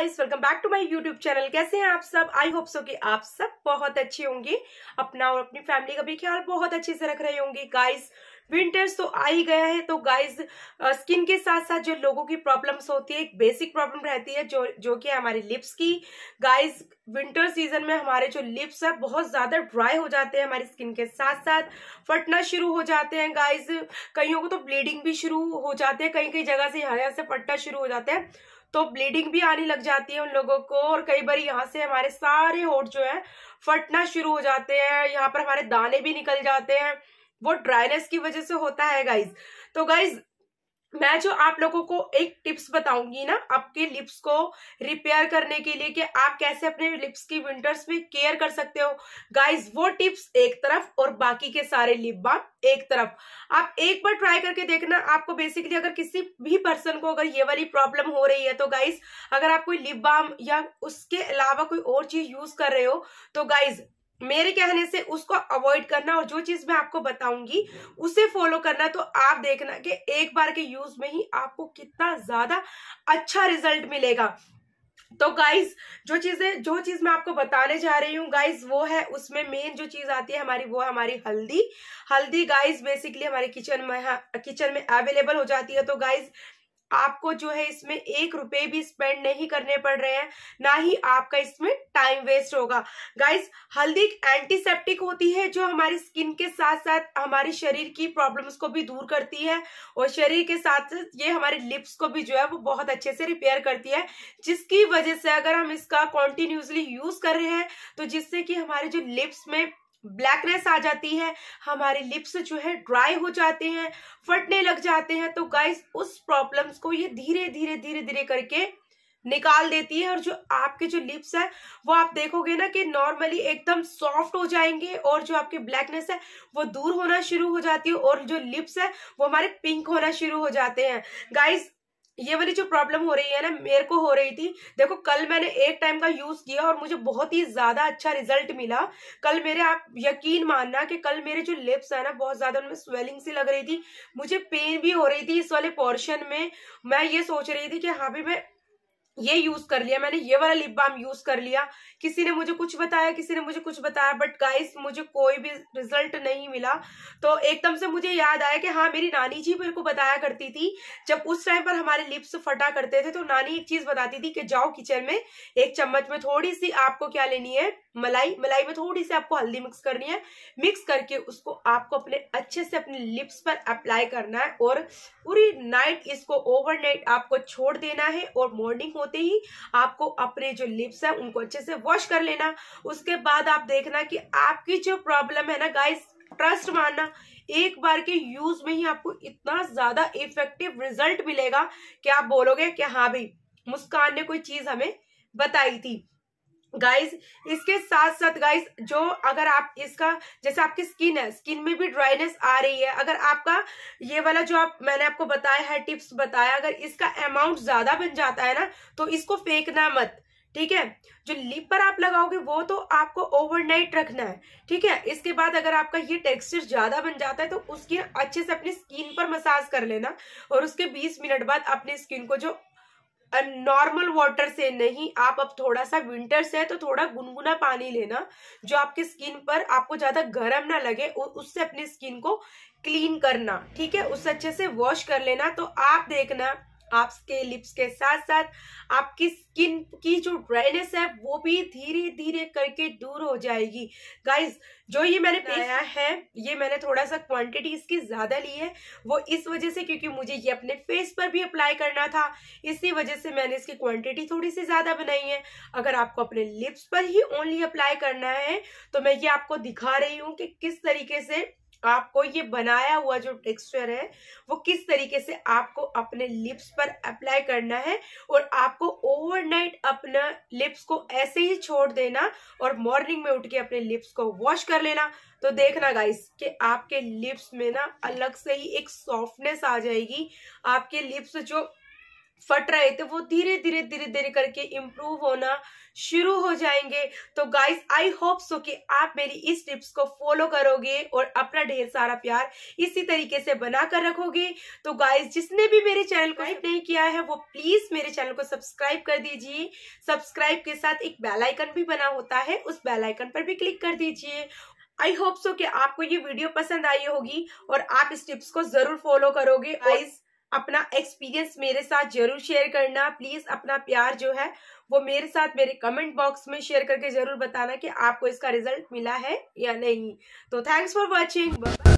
guys welcome back to my YouTube channel कैसे हैं आप सब आई होप सो कि आप सब बहुत अच्छे होंगे अपना और अपनी फैमिली का भी ख्याल बहुत अच्छे से रख रहे होंगे गाइस विंटर्स तो आ ही गया है तो गाइस स्किन के साथ साथ जो लोगों की प्रॉब्लम्स होती है एक बेसिक प्रॉब्लम रहती है जो जो कि हमारी लिप्स की गाइस विंटर सीजन में हमारे जो लिप्स है बहुत ज्यादा ड्राई हो जाते हैं हमारी स्किन के साथ साथ फटना शुरू हो जाते हैं गाइस कईयों को तो ब्लीडिंग भी शुरू हो जाते हैं कई कई जगह से यहाँ यहाँ से फटना शुरू हो जाते हैं तो ब्लीडिंग भी आने लग जाती है उन लोगों को और कई बार यहाँ से हमारे सारे होठ जो है फटना शुरू हो जाते हैं यहाँ पर हमारे दाने भी निकल जाते हैं वो ड्राइनेस की वजह से होता है गाइज तो गाइज मैं जो आप लोगों को एक टिप्स बताऊंगी ना आपके लिप्स को रिपेयर करने के लिए कि आप कैसे अपने लिप्स की विंटर्स में केयर कर सकते हो गाइस वो टिप्स एक तरफ और बाकी के सारे लिप बाम एक तरफ आप एक बार ट्राई करके देखना आपको बेसिकली अगर किसी भी पर्सन को अगर ये वाली प्रॉब्लम हो रही है तो गाइज अगर आप कोई लिप बाम या उसके अलावा कोई और चीज यूज कर रहे हो तो गाइज मेरे कहने से उसको अवॉइड करना और जो चीज मैं आपको बताऊंगी उसे फॉलो करना तो आप देखना कि एक बार के यूज में ही आपको कितना ज्यादा अच्छा रिजल्ट मिलेगा तो गाइज जो चीजें जो चीज मैं आपको बताने जा रही हूँ गाइज वो है उसमें मेन जो चीज आती है हमारी वो है हमारी हल्दी हल्दी गाइज बेसिकली हमारे किचन में किचन हाँ, में अवेलेबल हो जाती है तो गाइज आपको जो है इसमें एक रुपए भी स्पेंड नहीं करने पड़ रहे हैं ना ही आपका इसमें टाइम वेस्ट होगा गाइस हल्दी एंटीसेप्टिक होती है जो हमारी स्किन के साथ साथ हमारे शरीर की प्रॉब्लम्स को भी दूर करती है और शरीर के साथ साथ ये हमारे लिप्स को भी जो है वो बहुत अच्छे से रिपेयर करती है जिसकी वजह से अगर हम इसका कॉन्टिन्यूसली यूज कर रहे हैं तो जिससे कि हमारे जो लिप्स में ब्लैकनेस आ जाती है हमारे लिप्स जो है ड्राई हो जाते हैं फटने लग जाते हैं तो गाइस उस प्रॉब्लम्स को ये धीरे धीरे धीरे धीरे करके निकाल देती है और जो आपके जो लिप्स है वो आप देखोगे ना कि नॉर्मली एकदम सॉफ्ट हो जाएंगे और जो आपके ब्लैकनेस है वो दूर होना शुरू हो जाती है और जो लिप्स है वो हमारे पिंक होना शुरू हो जाते हैं गाइस ये वाली जो प्रॉब्लम हो रही है ना मेरे को हो रही थी देखो कल मैंने एक टाइम का यूज किया और मुझे बहुत ही ज्यादा अच्छा रिजल्ट मिला कल मेरे आप यकीन मानना कि कल मेरे जो लिप्स है ना बहुत ज्यादा उनमें स्वेलिंग सी लग रही थी मुझे पेन भी हो रही थी इस वाले पोर्शन में मैं ये सोच रही थी कि हाँ भी मैं ये यूज कर लिया मैंने ये वाला लिप बाम यूज कर लिया किसी ने मुझे कुछ बताया किसी ने मुझे कुछ बताया बट गाइस मुझे कोई भी रिजल्ट नहीं मिला तो एकदम से मुझे याद आया कि हाँ मेरी नानी जी मेरे को बताया करती थी जब उस टाइम पर हमारे लिप्स फटा करते थे तो नानी एक चीज बताती थी कि जाओ किचन में एक चम्मच में थोड़ी सी आपको क्या लेनी है मलाई मलाई में थोड़ी सी आपको हल्दी मिक्स करनी है मिक्स करके उसको आपको अपने अच्छे से अपने लिप्स पर अप्लाई करना है और पूरी नाइट इसको ओवरनाइट आपको छोड़ देना है और मॉर्निंग होते ही आपको अपने जो लिप्स है उनको अच्छे से वॉश कर लेना उसके बाद आप देखना कि आपकी जो प्रॉब्लम है ना गाइस ट्रस्ट मानना एक बार के यूज में ही आपको इतना ज्यादा इफेक्टिव रिजल्ट मिलेगा कि आप बोलोगे कि हाँ भाई मुस्कान ने कोई चीज हमें बताई थी गाइस इसके साथ साथ गाइस जो अगर आप इसका जैसे आपकी स्किन है स्किन में भी ड्राइनेस आ रही है अगर आपका ये वाला जो आप मैंने आपको बताया है टिप्स बताया अगर इसका अमाउंट ज्यादा बन जाता है ना तो इसको फेंकना मत ठीक है जो लिप पर आप लगाओगे वो तो आपको ओवरनाइट रखना है ठीक है इसके बाद अगर आपका ये टेक्सचर ज्यादा बन जाता है तो उसके अच्छे से अपनी स्किन पर मसाज कर लेना और उसके 20 मिनट बाद अपनी स्किन को जो नॉर्मल वाटर से नहीं आप अब थोड़ा सा से है तो थोड़ा गुनगुना पानी लेना जो आपके स्किन पर आपको ज्यादा गर्म ना लगे उससे अपनी स्किन को क्लीन करना ठीक है उससे अच्छे से वॉश कर लेना तो आप देखना आपके लिप्स के साथ साथ आपकी स्किन की जो ड्राइनेस है वो भी धीरे धीरे करके दूर हो जाएगी गाइज जो ये मैंने पाया है ये मैंने थोड़ा सा क्वांटिटी इसकी ज़्यादा ली है वो इस वजह से क्योंकि मुझे ये अपने फेस पर भी अप्लाई करना था इसी वजह से मैंने इसकी क्वांटिटी थोड़ी सी ज़्यादा बनाई है अगर आपको अपने लिप्स पर ही ओनली अप्लाई करना है तो मैं ये आपको दिखा रही हूँ कि किस तरीके से आपको ये बनाया हुआ जो टेक्सचर है वो किस तरीके से आपको अपने लिप्स पर अप्लाई करना है और आपको ओवरनाइट अपना लिप्स को ऐसे ही छोड़ देना और मॉर्निंग में उठ के अपने लिप्स को वॉश कर लेना तो देखना गाइस कि आपके लिप्स में ना अलग से ही एक सॉफ्टनेस आ जाएगी आपके लिप्स जो फट रहे थे तो वो धीरे धीरे धीरे धीरे करके इम्प्रूव होना शुरू हो जाएंगे तो गाइस आई होप सो कि आप मेरी इस टिप्स को फॉलो करोगे और अपना ढेर सारा प्यार इसी तरीके से बना कर रखोगे तो गाइस जिसने भी मेरे चैनल को नहीं किया है वो प्लीज मेरे चैनल को सब्सक्राइब कर दीजिए सब्सक्राइब के साथ एक बेलाइकन भी बना होता है उस बेलाइकन पर भी क्लिक कर दीजिए आई होप सो कि आपको ये वीडियो पसंद आई होगी और आप इस टिप्स को जरूर फॉलो करोगे गाइस अपना एक्सपीरियंस मेरे साथ जरूर शेयर करना प्लीज अपना प्यार जो है वो मेरे साथ मेरे कमेंट बॉक्स में शेयर करके जरूर बताना कि आपको इसका रिजल्ट मिला है या नहीं तो थैंक्स फॉर वॉचिंग